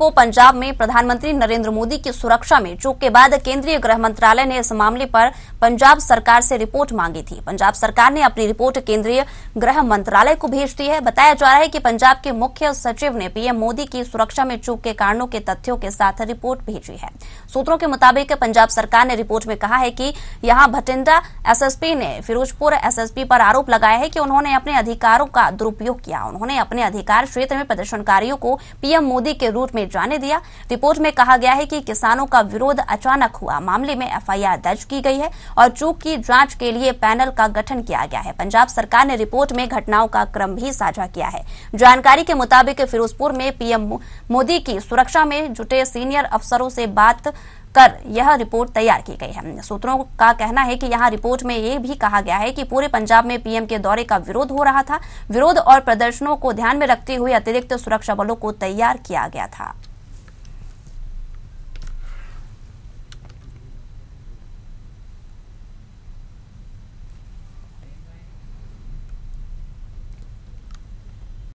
को पंजाब में प्रधानमंत्री नरेंद्र मोदी की सुरक्षा में चूक के बाद केंद्रीय गृह मंत्रालय ने इस मामले पर पंजाब सरकार से रिपोर्ट मांगी थी पंजाब सरकार ने अपनी रिपोर्ट केंद्रीय गृह मंत्रालय को भेज दी है बताया जा रहा है कि पंजाब के मुख्य सचिव ने पीएम मोदी की सुरक्षा में चूक के कारणों के तथ्यों के साथ रिपोर्ट भेजी है सूत्रों के मुताबिक पंजाब सरकार ने रिपोर्ट में कहा है कि यहां भटिंडा एसएसपी ने फिरोजपुर एसएसपी पर आरोप लगाया है कि उन्होंने अपने अधिकारों का दुरुपयोग किया उन्होंने अपने अधिकार क्षेत्र में प्रदर्शनकारियों को पीएम मोदी के रूट में जाने दिया रिपोर्ट में कहा गया है कि किसानों का विरोध अचानक हुआ मामले में एफआईआर दर्ज की गई है और चूक की जांच के लिए पैनल का गठन किया गया है पंजाब सरकार ने रिपोर्ट में घटनाओं का क्रम भी साझा किया है जानकारी के मुताबिक फिरोजपुर में पीएम मोदी की सुरक्षा में जुटे सीनियर अफसरों से बात कर यह रिपोर्ट तैयार की गई है सूत्रों का कहना है कि यहाँ रिपोर्ट में ये भी कहा गया है कि पूरे पंजाब में पीएम के दौरे का विरोध हो रहा था विरोध और प्रदर्शनों को ध्यान में रखते हुए अतिरिक्त सुरक्षा बलों को तैयार किया गया था